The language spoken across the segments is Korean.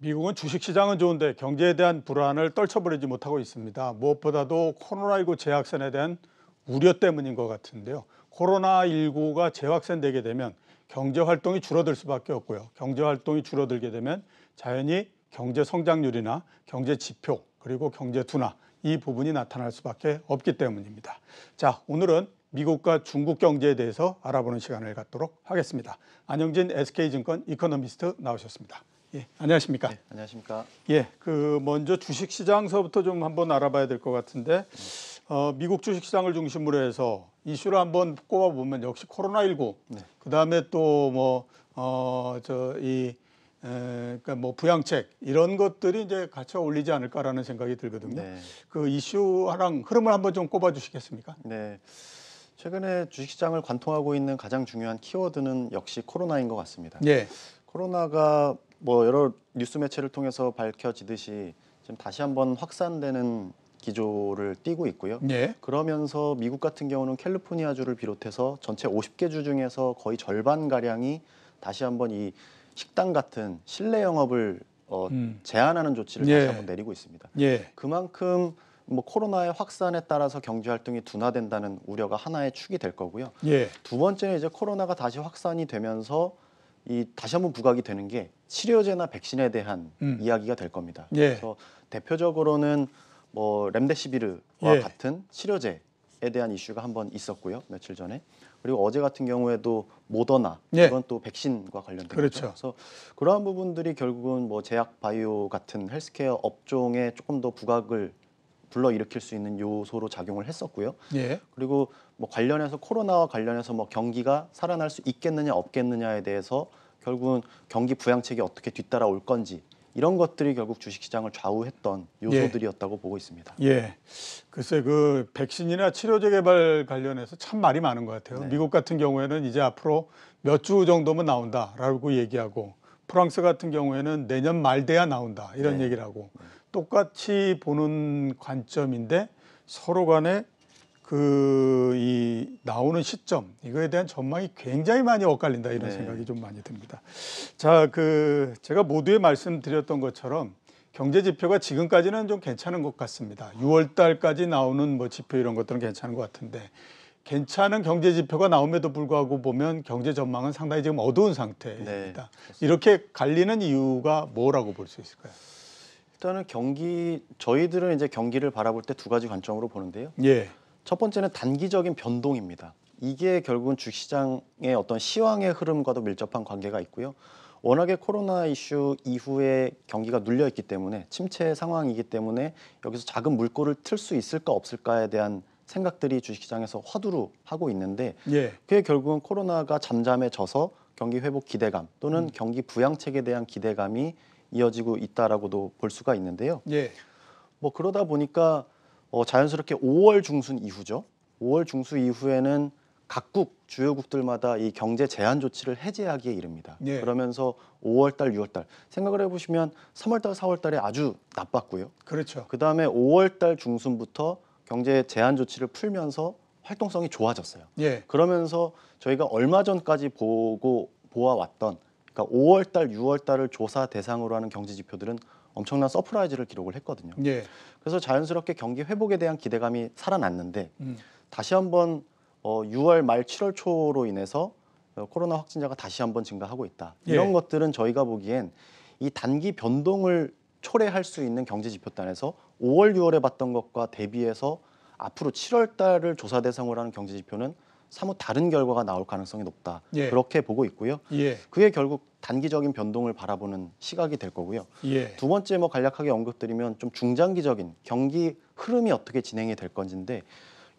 미국은 주식시장은 좋은데 경제에 대한 불안을 떨쳐버리지 못하고 있습니다. 무엇보다도 코로나19 재확산에 대한 우려 때문인 것 같은데요. 코로나19가 재확산되게 되면 경제활동이 줄어들 수밖에 없고요. 경제활동이 줄어들게 되면 자연히 경제 성장률이나 경제 지표 그리고 경제 둔화 이 부분이 나타날 수밖에 없기 때문입니다. 자, 오늘은 미국과 중국 경제에 대해서 알아보는 시간을 갖도록 하겠습니다. 안영진 SK증권 이코노미스트 나오셨습니다. 예, 안녕하십니까. 네, 안녕하십니까. 예, 그 먼저 주식 시장서부터 좀 한번 알아봐야 될 것 같은데 어, 미국 주식 시장을 중심으로 해서 이슈를 한번 꼽아 보면 역시 코로나 19. 네. 그다음에 또 뭐 어 저 이 그러니까 뭐 부양책 이런 것들이 이제 같이 어울리지 않을까라는 생각이 들거든요. 네. 그 이슈랑 흐름을 한번 좀 꼽아 주시겠습니까? 네. 최근에 주식시장을 관통하고 있는 가장 중요한 키워드는 역시 코로나인 것 같습니다. 네. 코로나가 뭐 여러 뉴스 매체를 통해서 밝혀지듯이 지금 다시 한번 확산되는 기조를 띄고 있고요. 예. 그러면서 미국 같은 경우는 캘리포니아주를 비롯해서 전체 50개 주 중에서 거의 절반 가량이 다시 한번 이 식당 같은 실내 영업을 어, 음. 제한하는 조치를 예. 다시 한번 내리고 있습니다. 예. 그만큼 뭐 코로나의 확산에 따라서 경제 활동이 둔화된다는 우려가 하나의 축이 될 거고요. 예. 두 번째는 이제 코로나가 다시 확산이 되면서 이 다시 한번 부각이 되는 게 치료제나 백신에 대한 음. 이야기가 될 겁니다. 예. 그래서 대표적으로는 뭐 렘데시비르와 예. 같은 치료제에 대한 이슈가 한번 있었고요. 며칠 전에. 그리고 어제 같은 경우에도 모더나 예. 이건 또 백신과 관련된 그렇 거죠. 그렇죠. 그래서 그러한 부분들이 결국은 뭐 제약 바이오 같은 헬스케어 업종에 조금 더 부각을 불러일으킬 수 있는 요소로 작용을 했었고요. 예. 그리고 뭐 관련해서 코로나와 관련해서 뭐 경기가 살아날 수 있겠느냐 없겠느냐에 대해서 결국은 경기 부양책이 어떻게 뒤따라올 건지 이런 것들이 결국 주식시장을 좌우했던 요소들이었다고 예. 보고 있습니다. 예. 예. 글쎄 그 백신이나 치료제 개발 관련해서 참 말이 많은 것 같아요. 네. 미국 같은 경우에는 이제 앞으로 몇 주 정도면 나온다라고 얘기하고 프랑스 같은 경우에는 내년 말 돼야 나온다 이런 네. 얘기를 하고 네. 똑같이 보는 관점인데 서로 간에 그 이 나오는 시점 이거에 대한 전망이 굉장히 많이 엇갈린다 이런 네. 생각이 좀 많이 듭니다. 자, 그 제가 모두에 말씀드렸던 것처럼 경제 지표가 지금까지는 좀 괜찮은 것 같습니다. 6월 달까지 나오는 뭐 지표 이런 것들은 괜찮은 것 같은데 괜찮은 경제 지표가 나옴에도 불구하고 보면 경제 전망은 상당히 지금 어두운 상태입니다. 네, 이렇게 갈리는 이유가 뭐라고 볼 수 있을까요? 일단은 경기 저희들은 이제 경기를 바라볼 때 두 가지 관점으로 보는데요. 예. 첫 번째는 단기적인 변동입니다. 이게 결국은 주시장의 식 어떤 시황의 흐름과도 밀접한 관계가 있고요. 워낙에 코로나 이슈 이후에 경기가 눌려 있기 때문에 침체 상황이기 때문에 여기서 작은 물꼬를 틀 수 있을까 없을까에 대한 생각들이 주식시장에서 화두로 하고 있는데 예. 그게 결국은 코로나가 잠잠해져서 경기 회복 기대감 또는 음. 경기 부양책에 대한 기대감이 이어지고 있다라고도 볼 수가 있는데요. 예. 뭐 그러다 보니까 어, 자연스럽게 5월 중순 이후죠. 5월 중순 이후에는 각국 주요국들마다 이 경제 제한 조치를 해제하기에 이릅니다. 예. 그러면서 5월달, 6월달 생각을 해보시면 3월달, 4월달에 아주 나빴고요. 그렇죠. 그 다음에 5월달 중순부터 경제 제한 조치를 풀면서 활동성이 좋아졌어요. 예. 그러면서 저희가 얼마 전까지 보고 보아왔던 그러니까 5월 달, 6월 달을 조사 대상으로 하는 경제 지표들은 엄청난 서프라이즈를 기록을 했거든요. 예. 그래서 자연스럽게 경기 회복에 대한 기대감이 살아났는데 음. 다시 한번 어, 6월 말 7월 초로 인해서 어, 코로나 확진자가 다시 한번 증가하고 있다. 이런 예. 것들은 저희가 보기엔 이 단기 변동을 초래할 수 있는 경제 지표단에서 5월, 6월에 봤던 것과 대비해서 앞으로 7월 달을 조사 대상으로 하는 경제 지표는 사뭇 다른 결과가 나올 가능성이 높다. 예. 그렇게 보고 있고요. 예. 그게 결국 단기적인 변동을 바라보는 시각이 될 거고요. 예. 두 번째 뭐 간략하게 언급드리면 좀 중장기적인 경기 흐름이 어떻게 진행이 될 건지인데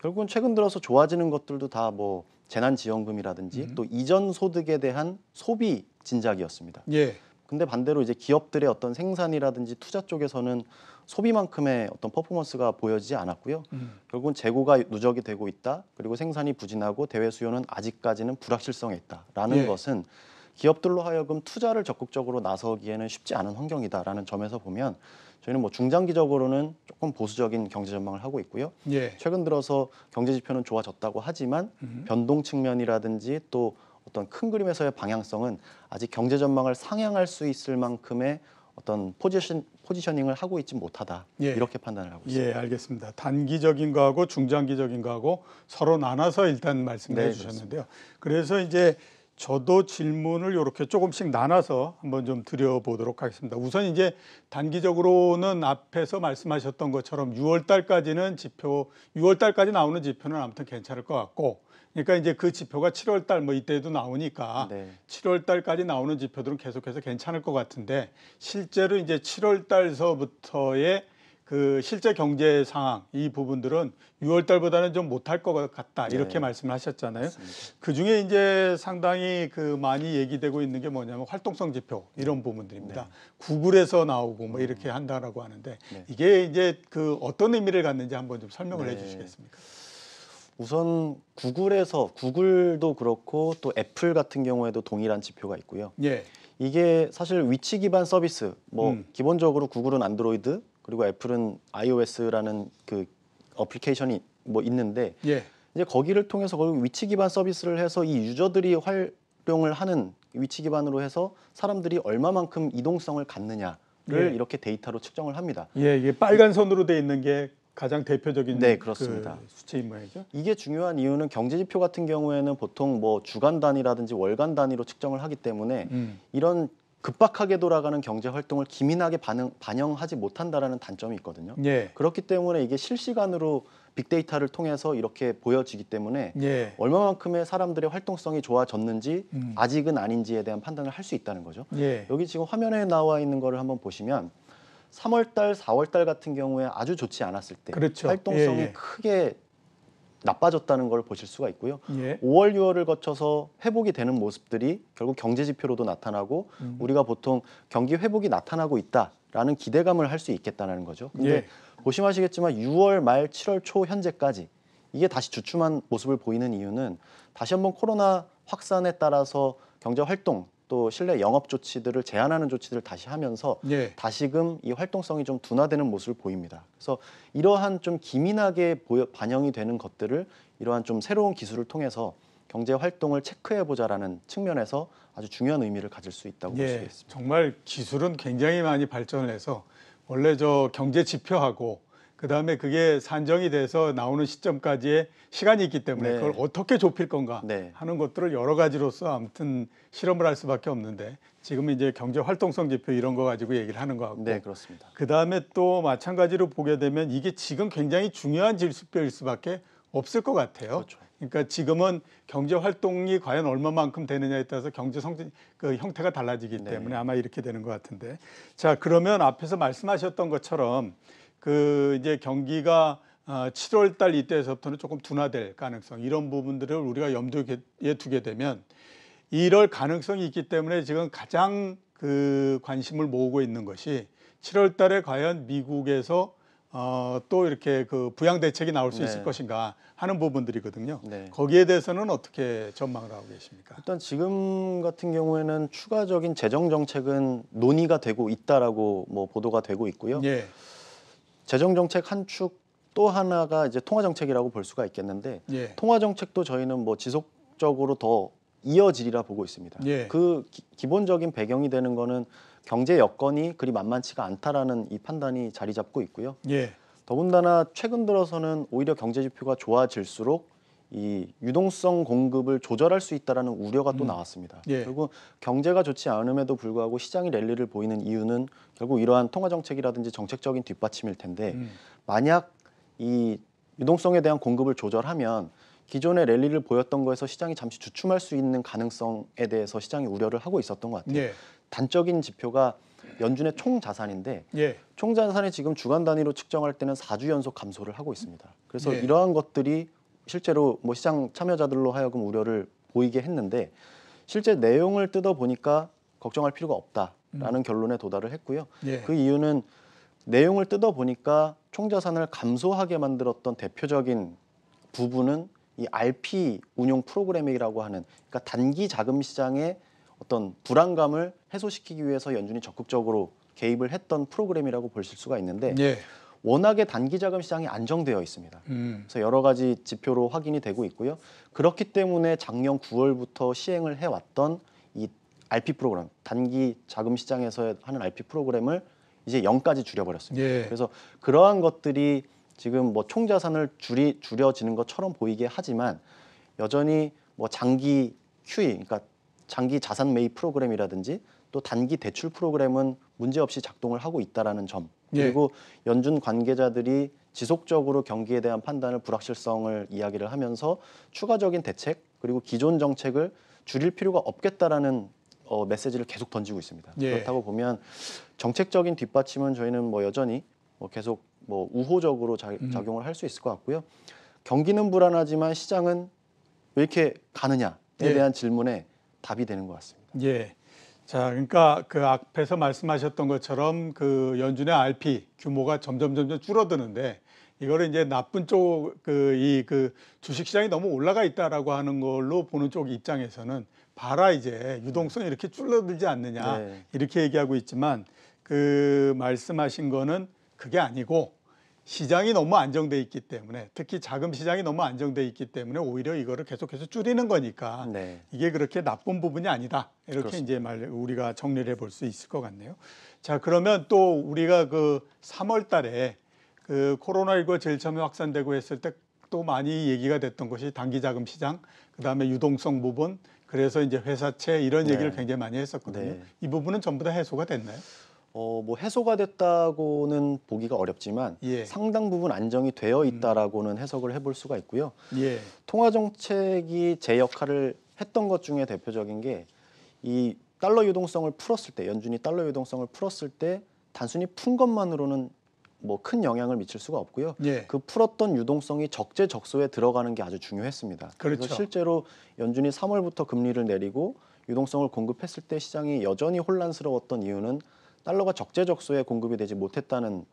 결국은 최근 들어서 좋아지는 것들도 다 뭐 재난지원금이라든지 음. 또 이전 소득에 대한 소비 진작이었습니다. 예. 근데 반대로 이제 기업들의 어떤 생산이라든지 투자 쪽에서는 소비만큼의 어떤 퍼포먼스가 보여지지 않았고요. 음. 결국은 재고가 누적이 되고 있다. 그리고 생산이 부진하고 대외 수요는 아직까지는 불확실성에 있다라는 예. 것은 기업들로 하여금 투자를 적극적으로 나서기에는 쉽지 않은 환경이다라는 점에서 보면 저희는 뭐 중장기적으로는 조금 보수적인 경제 전망을 하고 있고요. 예. 최근 들어서 경제 지표는 좋아졌다고 하지만 음. 변동 측면이라든지 또 어떤 큰 그림에서의 방향성은 아직 경제 전망을 상향할 수 있을 만큼의 어떤 포지션 포지셔닝을 하고 있지 못하다 예. 이렇게 판단을 하고 있습니다. 예, 알겠습니다. 단기적인 거하고 중장기적인 거하고 서로 나눠서 일단 말씀해 네, 주셨는데요. 그렇습니다. 그래서 이제 저도 질문을 이렇게 조금씩 나눠서 한번 좀 드려보도록 하겠습니다. 우선 이제 단기적으로는 앞에서 말씀하셨던 것처럼 6월 달까지는 지표, 6월 달까지 나오는 지표는 아무튼 괜찮을 것 같고 그러니까 이제 그 지표가 7월 달뭐 이때도 나오니까 네. 7월 달까지 나오는 지표들은 계속해서 괜찮을 것 같은데 실제로 이제 7월 달서부터의 그 실제 경제 상황 이 부분들은 6월 달보다는 좀 못할 것 같다 네. 이렇게 네. 말씀을 하셨잖아요. 맞습니다. 그중에 이제 상당히 그 많이 얘기되고 있는 게 뭐냐면 활동성 지표 이런 네. 부분들입니다. 네. 구글에서 나오고 뭐 음. 이렇게 한다라고 하는데 네. 이게 이제 그 어떤 의미를 갖는지 한번 좀 설명을 네. 해 주시겠습니까? 우선 구글에서 구글도 그렇고 또 애플 같은 경우에도 동일한 지표가 있고요. 예. 이게 사실 위치 기반 서비스 뭐 음. 기본적으로 구글은 안드로이드 그리고 애플은 iOS라는 그 어플리케이션이 뭐 있는데 예. 이제 거기를 통해서 거기 위치 기반 서비스를 해서 이 유저들이 활용을 하는 위치 기반으로 해서 사람들이 얼마만큼 이동성을 갖느냐를 예. 이렇게 데이터로 측정을 합니다. 예, 이게 빨간 선으로 돼 있는 게 가장 대표적인 네, 그 그렇습니다. 그 수치인 모양이죠. 이게 중요한 이유는 경제 지표 같은 경우에는 보통 뭐 주간 단위라든지 월간 단위로 측정을 하기 때문에 음. 이런 급박하게 돌아가는 경제 활동을 기민하게 반응, 반영하지 못한다라는 단점이 있거든요. 예. 그렇기 때문에 이게 실시간으로 빅데이터를 통해서 이렇게 보여지기 때문에 예. 얼마만큼의 사람들의 활동성이 좋아졌는지 음. 아직은 아닌지에 대한 판단을 할 수 있다는 거죠. 예. 여기 지금 화면에 나와 있는 거를 한번 보시면 3월달, 4월달 같은 경우에 아주 좋지 않았을 때 그렇죠. 활동성이 예, 예. 크게 나빠졌다는 걸 보실 수가 있고요. 예. 5월, 6월을 거쳐서 회복이 되는 모습들이 결국 경제 지표로도 나타나고 음. 우리가 보통 경기 회복이 나타나고 있다라는 기대감을 할 수 있겠다는 거죠. 근데 예. 보시면 아시 겠지만 6월 말, 7월 초 현재까지 이게 다시 주춤한 모습을 보이는 이유는 다시 한번 코로나 확산에 따라서 경제 활동 또 실내 영업 조치들을 제한하는 조치들을 다시 하면서 예. 다시금 이 활동성이 좀 둔화되는 모습을 보입니다. 그래서 이러한 좀 기민하게 보여, 반영이 되는 것들을 이러한 좀 새로운 기술을 통해서 경제 활동을 체크해 보자라는 측면에서 아주 중요한 의미를 가질 수 있다고 예. 볼수 있습니다. 정말 기술은 굉장히 많이 발전을 해서 원래 저 경제 지표하고 그다음에 그게 산정이 돼서 나오는 시점까지의 시간이 있기 때문에 네. 그걸 어떻게 좁힐 건가 네. 하는 것들을 여러 가지로서 아무튼 실험을 할 수밖에 없는데 지금 이제 경제 활동성 지표 이런 거 가지고 얘기를 하는 거 같고 네, 그렇습니다. 그다음에 또 마찬가지로 보게 되면 이게 지금 굉장히 중요한 질수표일 수밖에 없을 것 같아요. 그렇죠. 그러니까 지금은 경제 활동이 과연 얼마만큼 되느냐에 따라서 경제 성진 그 형태가 달라지기 네. 때문에 아마 이렇게 되는 것 같은데 자 그러면 앞에서 말씀하셨던 것처럼 그 이제 경기가 7월 어, 달이때서부터는 조금 둔화될 가능성 이런 부분들을 우리가 염두에 두게 되면 이럴 가능성이 있기 때문에 지금 가장 그 관심을 모으고 있는 것이 7월 달에 과연 미국에서 어, 또 이렇게 그 부양 대책이 나올 수 네. 있을 것인가 하는 부분들이거든요. 네. 거기에 대해서는 어떻게 전망을 하고 계십니까? 일단 지금 같은 경우에는 추가적인 재정 정책은 논의가 되고 있다라고 뭐 보도가 되고 있고요. 예. 재정 정책 한 축 또 하나가 이제 통화 정책이라고 볼 수가 있겠는데 예. 통화 정책도 저희는 뭐 지속적으로 더 이어지리라 보고 있습니다. 예. 그 기, 본적인 배경이 되는 거는 경제 여건이 그리 만만치가 않다라는 이 판단이 자리 잡고 있고요. 예. 더군다나 최근 들어서는 오히려 경제 지표가 좋아질수록 이 유동성 공급을 조절할 수 있다라는 우려가 또 음. 나왔습니다. 예. 결국 경제가 좋지 않음에도 불구하고 시장이 랠리를 보이는 이유는 결국 이러한 통화 정책이라든지 정책적인 뒷받침일 텐데 음. 만약 이 유동성에 대한 공급을 조절하면 기존의 랠리를 보였던 거에서 시장이 잠시 주춤할 수 있는 가능성에 대해서 시장이 우려를 하고 있었던 것 같아요. 예. 단적인 지표가 연준의 총 자산인데 예. 총 자산이 지금 주간 단위로 측정할 때는 4주 연속 감소를 하고 있습니다. 그래서 예. 이러한 것들이 실제로 뭐 시장 참여자들로 하여금 우려를 보이게 했는데 실제 내용을 뜯어 보니까 걱정할 필요가 없다라는 음. 결론에 도달을 했고요. 예. 그 이유는 내용을 뜯어 보니까 총자산을 감소하게 만들었던 대표적인 부분은 이 RP 운용 프로그램이라고 하는 그러니까 단기 자금 시장의 어떤 불안감을 해소시키기 위해서 연준이 적극적으로 개입을 했던 프로그램이라고 볼 수가 있는데 예. 워낙에 단기 자금 시장이 안정되어 있습니다. 음. 그래서 여러 가지 지표로 확인이 되고 있고요. 그렇기 때문에 작년 9월부터 시행을 해왔던 이 RP 프로그램, 단기 자금 시장에서 하는 RP 프로그램을 이제 0까지 줄여버렸습니다. 예. 그래서 그러한 것들이 지금 뭐 총자산을 줄이 줄여지는 것처럼 보이게 하지만 여전히 뭐 장기 QE, 그러니까 장기 자산 매입 프로그램이라든지 또 단기 대출 프로그램은 문제없이 작동을 하고 있다라는 점 예. 그리고 예. 연준 관계자들이 지속적으로 경기에 대한 판단을 불확실성을 이야기를 하면서 추가적인 대책 그리고 기존 정책을 줄일 필요가 없겠다라는 어, 메시지를 계속 던지고 있습니다. 예. 그렇다고 보면 정책적인 뒷받침은 저희는 뭐 여전히 뭐 계속 뭐 우호적으로 자, 음. 작용을 할 수 있을 것 같고요. 경기는 불안하지만 시장은 왜 이렇게 가느냐에 예. 대한 질문에 답이 되는 것 같습니다. 예. 자, 그러니까 그 앞에서 말씀하셨던 것처럼 그 연준의 RP 규모가 점점 점점 줄어드는데 이거를 이제 나쁜 쪽 그 이그 그 주식시장이 너무 올라가 있다라고 하는 걸로 보는 쪽 입장에서는 봐라 이제 유동성이 이렇게 줄어들지 않느냐 네. 이렇게 얘기하고 있지만 그 말씀하신 거는 그게 아니고 시장이 너무 안정돼 있기 때문에 특히 자금 시장이 너무 안정돼 있기 때문에 오히려 이거를 계속해서 줄이는 거니까 네. 이게 그렇게 나쁜 부분이 아니다 이렇게 그렇습니다. 이제 말 우리가 정리를 해 볼 수 있을 것 같네요. 자 그러면 또 우리가 그 3월달에 그 코로나19가 제일 처음에 확산되고 했을 때 또 많이 얘기가 됐던 것이 단기 자금 시장 그다음에 유동성 부분 그래서 이제 회사채 이런 네. 얘기를 네. 굉장히 많이 했었거든요. 네. 이 부분은 전부 다 해소가 됐나요? 어, 뭐 해소가 됐다고는 보기가 어렵지만 예. 상당 부분 안정이 되어 음. 있다라고는 해석을 해볼 수가 있고요. 예. 통화 정책이 제 역할을 했던 것 중에 대표적인 게 이 달러 유동성을 풀었을 때 연준이 달러 유동성을 풀었을 때 단순히 푼 것만으로는 뭐 큰 영향을 미칠 수가 없고요. 예. 그 풀었던 유동성이 적재적소에 들어가는 게 아주 중요했습니다. 그렇죠. 그래서 실제로 연준이 3월부터 금리를 내리고 유동성을 공급했을 때 시장이 여전히 혼란스러웠던 이유는 달러가 적재적소에 공급이 되지 못했다는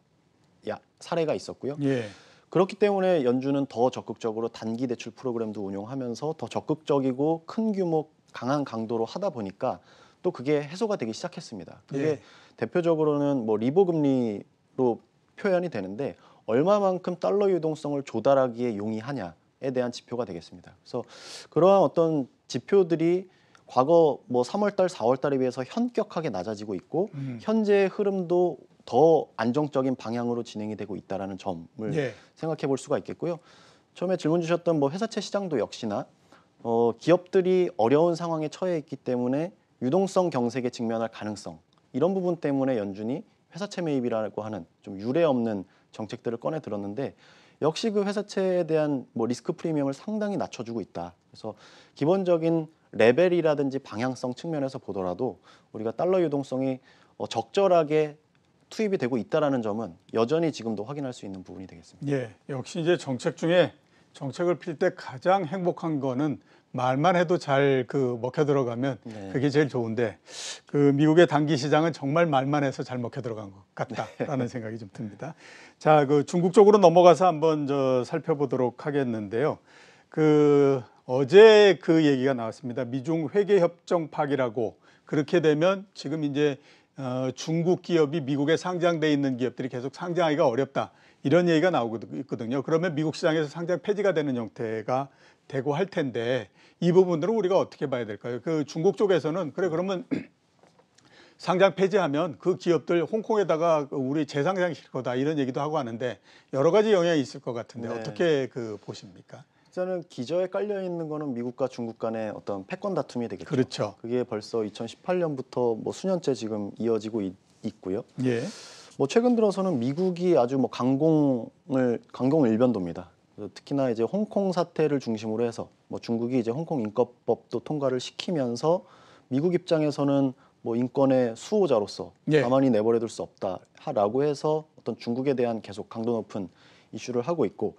야, 사례가 있었고요. 예. 그렇기 때문에 연준은 더 적극적으로 단기 대출 프로그램도 운용하면서 더 적극적이고 큰 규모 강한 강도로 하다 보니까 또 그게 해소가 되기 시작했습니다. 그게 예. 대표적으로는 뭐 리보 금리로 표현이 되는데 얼마만큼 달러 유동성을 조달하기에 용이하냐에 대한 지표가 되겠습니다. 그래서 그러한 어떤 지표들이 과거 뭐 3월달, 4월달에 비해서 현격하게 낮아지고 있고 음. 현재의 흐름도 더 안정적인 방향으로 진행이 되고 있다라는 점을 예. 생각해 볼 수가 있겠고요. 처음에 질문 주셨던 뭐 회사채 시장도 역시나 어, 기업들이 어려운 상황에 처해 있기 때문에 유동성 경색에 직면할 가능성 이런 부분 때문에 연준이 회사채 매입이라고 하는 좀 유례 없는 정책들을 꺼내 들었는데 역시 그 회사채에 대한 뭐 리스크 프리미엄을 상당히 낮춰주고 있다. 그래서 기본적인 레벨이라든지 방향성 측면에서 보더라도 우리가 달러 유동성이 어, 적절하게 투입이 되고 있다라는 점은 여전히 지금도 확인할 수 있는 부분이 되겠습니다. 예, 역시 이제 정책 중에 정책을 필 때 가장 행복한 거는 말만 해도 잘 그 먹혀 들어가면 네. 그게 제일 좋은데 그 미국의 단기 시장은 정말 말만 해서 잘 먹혀 들어간 것 같다라는 네. 생각이 좀 듭니다. 자, 그 중국 쪽으로 넘어가서 한번 저 살펴보도록 하겠는데요. 그 어제 그 얘기가 나왔습니다. 미중 회계협정 파기라고 그렇게 되면 지금 이제 어, 중국 기업이 미국에 상장돼 있는 기업들이 계속 상장하기가 어렵다 이런 얘기가 나오고 있거든요. 그러면 미국 시장에서 상장 폐지가 되는 형태가 되고 할 텐데 이 부분들은 우리가 어떻게 봐야 될까요? 그 중국 쪽에서는 그래 그러면 상장 폐지하면 그 기업들 홍콩에다가 그 우리 재상장시킬 거다 이런 얘기도 하고 하는데 여러 가지 영향이 있을 것 같은데 네. 어떻게 그 보십니까? 저는 기저에 깔려 있는 거는 미국과 중국 간의 어떤 패권 다툼이 되겠죠. 그렇죠. 그게 벌써 2018년부터 뭐 수년째 지금 이어지고 있, 고요 예. 뭐 최근 들어서는 미국이 아주 뭐 강공을 강공 일변도입니다. 특히나 이제 홍콩 사태를 중심으로 해서 뭐 중국이 이제 홍콩 인권법도 통과를 시키면서 미국 입장에서는 뭐 인권의 수호자로서 예. 가만히 내버려둘 수 없다라고 해서 어떤 중국에 대한 계속 강도 높은 이슈를 하고 있고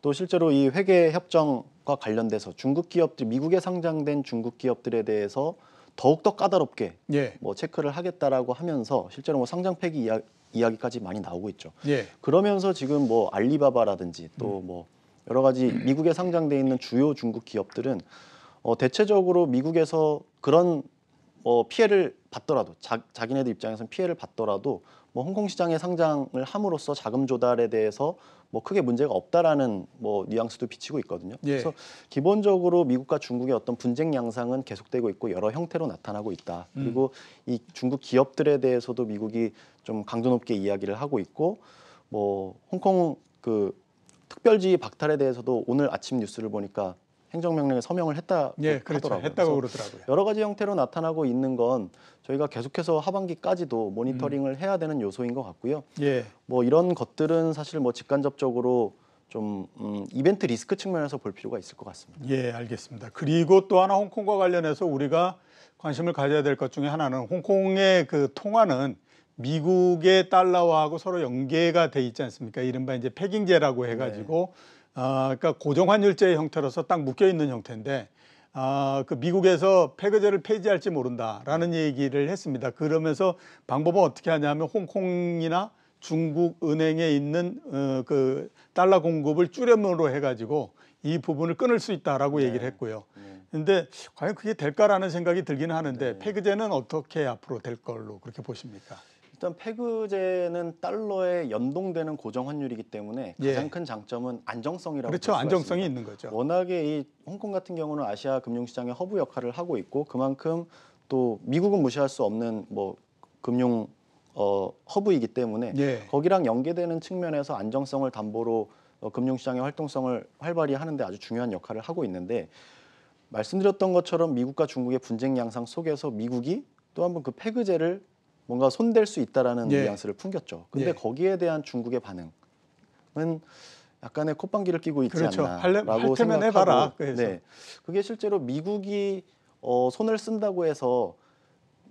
또 실제로 이 회계 협정과 관련돼서 중국 기업들 미국에 상장된 중국 기업들에 대해서 더욱더 까다롭게 예. 뭐 체크를 하겠다라고 하면서 실제로 뭐 상장 폐기 이야, 이야기까지 많이 나오고 있죠. 예. 그러면서 지금 뭐 알리바바라든지 또뭐 음. 뭐 여러 가지 미국에 상장돼 있는 주요 중국 기업들은 어, 대체적으로 미국에서 그런 뭐 피해를 받더라도 자, 기네들 입장에서는 피해를 받더라도 뭐 홍콩 시장에 상장을 함으로써 자금 조달에 대해서 뭐 크게 문제가 없다라는 뭐 뉘앙스도 비치고 있거든요. 예. 그래서 기본적으로 미국과 중국의 어떤 분쟁 양상은 계속되고 있고 여러 형태로 나타나고 있다. 음. 그리고 이 중국 기업들에 대해서도 미국이 좀 강도 높게 이야기를 하고 있고 뭐 홍콩 그 특별지 박탈에 대해서도 오늘 아침 뉴스를 보니까 행정명령에 서명을 했다 예, 그렇죠. 하더라고요. 했다고 그러더라고요. 여러 가지 형태로 나타나고 있는 건 저희가 계속해서 하반기까지도 모니터링을 음. 해야 되는 요소인 것 같고요. 예. 뭐 이런 것들은 사실 뭐 직간접적으로 좀 음, 이벤트 리스크 측면에서 볼 필요가 있을 것 같습니다. 예, 알겠습니다. 그리고 또 하나 홍콩과 관련해서 우리가 관심을 가져야 될 것 중에 하나는 홍콩의 그 통화는 미국의 달러와하고 서로 연계가 돼 있지 않습니까? 이른바 이제 패깅제라고 해가지고 네. 아, 그러니까 고정환율제 형태로서 딱 묶여 있는 형태인데 아, 그 미국에서 폐거제를 폐지할지 모른다라는 얘기를 했습니다. 그러면서 방법은 어떻게 하냐면 홍콩이나 중국 은행에 있는 어, 그 달러 공급을 줄여으로 해가지고 이 부분을 끊을 수 있다라고 네. 얘기를 했고요. 그런데 네. 과연 그게 될까라는 생각이 들기는 하는데 네. 폐거제는 어떻게 앞으로 될 걸로 그렇게 보십니까? 일단 폐그제는 달러에 연동되는 고정 환율이기 때문에 예. 가장 예. 큰 장점은 안정성이라고 그렇죠. 안정성이 있습니다. 있는 거죠. 워낙에 이 홍콩 같은 경우는 아시아 금융시장의 허브 역할을 하고 있고 그만큼 또 미국은 무시할 수 없는 뭐 금융 어, 허브이기 때문에 예. 거기랑 연계되는 측면에서 안정성을 담보로 어, 금융시장의 활동성을 활발히 하는데 아주 중요한 역할을 하고 있는데 말씀드렸던 것처럼 미국과 중국의 분쟁 양상 속에서 미국이 또한번그 폐그제를 뭔가 손댈 수 있다라는 예. 뉘앙스를 풍겼죠. 근데 예. 거기에 대한 중국의 반응은 약간의 콧방귀를 끼고 있지 그렇죠. 않나라고 생각하 해봐라. 네, 그게 실제로 미국이 어, 손을 쓴다고 해서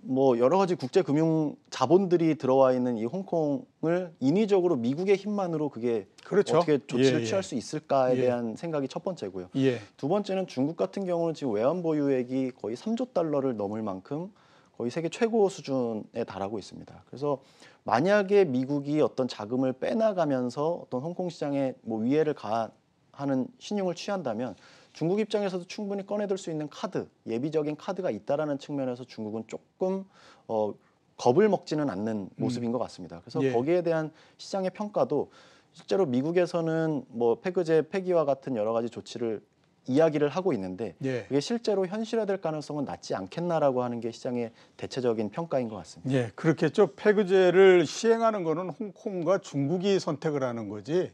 뭐 여러 가지 국제 금융 자본들이 들어와 있는 이 홍콩을 인위적으로 미국의 힘만으로 그게 그렇죠. 어떻게 조치를 예, 예. 취할 수 있을까에 예. 대한 생각이 첫 번째고요. 예. 두 번째는 중국 같은 경우는 지금 외환 보유액이 거의 3조 달러를 넘을 만큼 거의 세계 최고 수준에 달하고 있습니다. 그래서 만약에 미국이 어떤 자금을 빼나가면서 어떤 홍콩 시장에 뭐 위해를 가하는 신용을 취한다면 중국 입장에서도 충분히 꺼내들 수 있는 카드, 예비적인 카드가 있다라는 측면에서 중국은 조금 어, 겁을 먹지는 않는 음. 모습인 것 같습니다. 그래서 예. 거기에 대한 시장의 평가도 실제로 미국에서는 뭐폐교제 폐기와 같은 여러 가지 조치를 이야기를 하고 있는데 예. 이게 실제로 현실화될 가능성은 낮지 않겠나라고 하는 게 시장의 대체적인 평가인 것 같습니다. 예, 그렇겠죠. 폐그제를 시행하는 거는 홍콩과 중국이 선택을 하는 거지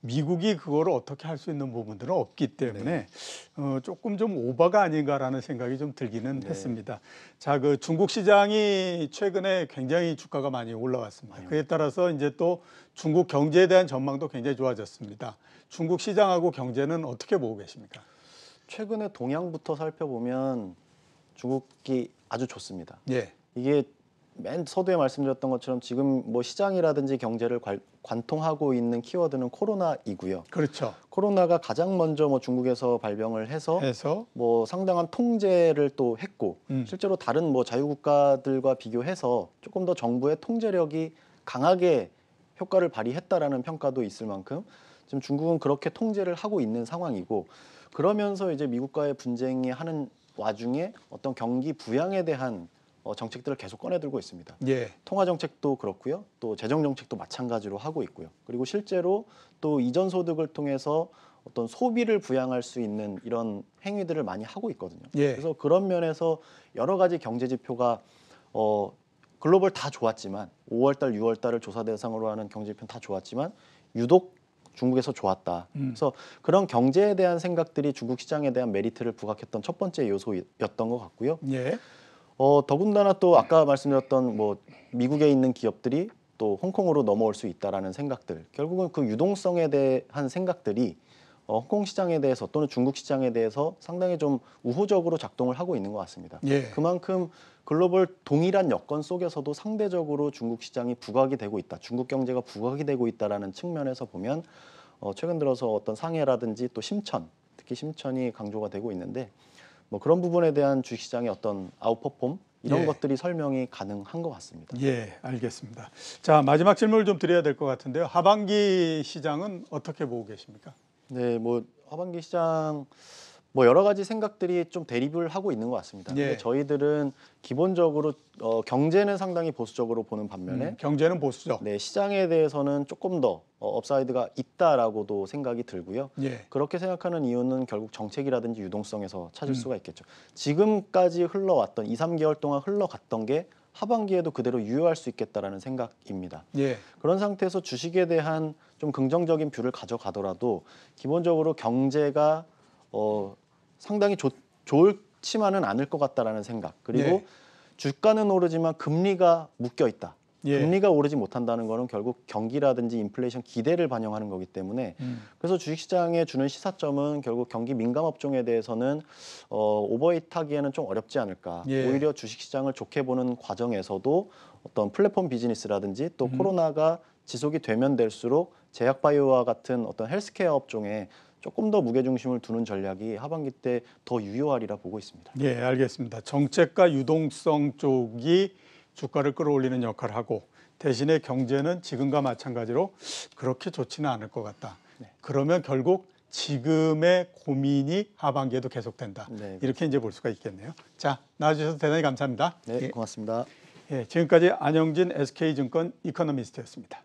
미국이 그걸 어떻게 할 수 있는 부분들은 없기 때문에 네. 어, 조금 좀 오바가 아닌가라는 생각이 좀 들기는 네. 했습니다. 자, 그 중국 시장이 최근에 굉장히 주가가 많이 올라왔습니다. 네. 그에 따라서 이제 또 중국 경제에 대한 전망도 굉장히 좋아졌습니다. 중국 시장하고 경제는 어떻게 보고 계십니까? 최근에 동향부터 살펴보면 중국이 아주 좋습니다. 예. 이게 맨 서두에 말씀드렸던 것처럼 지금 뭐 시장이라든지 경제를 관통하고 있는 키워드는 코로나이고요. 그렇죠. 코로나가 가장 먼저 뭐 중국에서 발병을 해서, 해서? 뭐 상당한 통제를 또 했고 음. 실제로 다른 뭐 자유국가들과 비교해서 조금 더 정부의 통제력이 강하게 효과를 발휘했다라는 평가도 있을 만큼 지금 중국은 그렇게 통제를 하고 있는 상황이고 그러면서 이제 미국과의 분쟁이 하는 와중에 어떤 경기 부양에 대한 어, 정책들을 계속 꺼내들고 있습니다. 예. 통화 정책도 그렇고요. 또 재정 정책도 마찬가지로 하고 있고요. 그리고 실제로 또 이전 소득을 통해서 어떤 소비를 부양할 수 있는 이런 행위들을 많이 하고 있거든요. 예. 그래서 그런 면에서 여러 가지 경제 지표가 어, 글로벌 다 좋았지만 5월달, 6월달을 조사 대상으로 하는 경제 지표는 다 좋았지만 유독 중국에서 좋았다. 음. 그래서 그런 경제에 대한 생각들이 중국 시장에 대한 메리트를 부각했던 첫 번째 요소였던 것 같고요. 예. 어, 더군다나 또 아까 말씀드렸던 뭐 미국에 있는 기업들이 또 홍콩으로 넘어올 수 있다라는 생각들 결국은 그 유동성에 대한 생각들이 어, 홍콩 시장에 대해서 또는 중국 시장에 대해서 상당히 좀 우호적으로 작동을 하고 있는 것 같습니다. 예. 그만큼 글로벌 동일한 여건 속에서도 상대적으로 중국 시장이 부각이 되고 있다. 중국 경제가 부각이 되고 있다라는 측면에서 보면 어, 최근 들어서 어떤 상해라든지 또 심천, 특히 심천이 강조가 되고 있는데 뭐 그런 부분에 대한 주식 시장의 어떤 아웃퍼폼 이런 예. 것들이 설명이 가능한 것 같습니다. 예, 알겠습니다. 자 마지막 질문을 좀 드려야 될 것 같은데요. 하반기 시장은 어떻게 보고 계십니까? 네, 뭐 하반기 시장 뭐 여러 가지 생각들이 좀 대립을 하고 있는 것 같습니다. 예. 근데 저희들은 기본적으로 어, 경제는 상당히 보수적으로 보는 반면에 음, 경제는 보수적. 네, 시장에 대해서는 조금 더 어, 업사이드가 있다라고도 생각이 들고요. 예. 그렇게 생각하는 이유는 결국 정책이라든지 유동성에서 찾을 음. 수가 있겠죠. 지금까지 흘러왔던 2, 3개월 동안 흘러갔던 게 하반기에도 그대로 유효할 수 있겠다라는 생각입니다. 예. 그런 상태에서 주식에 대한 좀 긍정적인 뷰를 가져가더라도 기본적으로 경제가 어, 상당히 좋, 좋지만은 않을 것 같다라는 생각 그리고 예. 주가는 오르지만 금리가 묶여 있다. 예. 금리가 오르지 못한다는 거는 결국 경기라든지 인플레이션 기대를 반영하는 거기 때문에 음. 그래서 주식시장에 주는 시사점은 결국 경기 민감 업종에 대해서는 어, 오버히트하기에는 좀 어렵지 않을까. 예. 오히려 주식시장을 좋게 보는 과정에서도 어떤 플랫폼 비즈니스라든지 또 음. 코로나가 지속이 되면 될수록 제약바이오와 같은 어떤 헬스케어 업종에 조금 더 무게중심을 두는 전략이 하반기 때 더 유효하리라 보고 있습니다. 예, 알겠습니다. 정책과 유동성 쪽이 주가를 끌어올리는 역할을 하고 대신에 경제는 지금과 마찬가지로 그렇게 좋지는 않을 것 같다. 네. 그러면 결국 지금의 고민이 하반기에도 계속된다. 네, 이렇게 이제 볼 수가 있겠네요. 자, 나와주셔서 대단히 감사합니다. 네, 예. 고맙습니다. 예, 지금까지 안영진 SK증권 이코노미스트였습니다.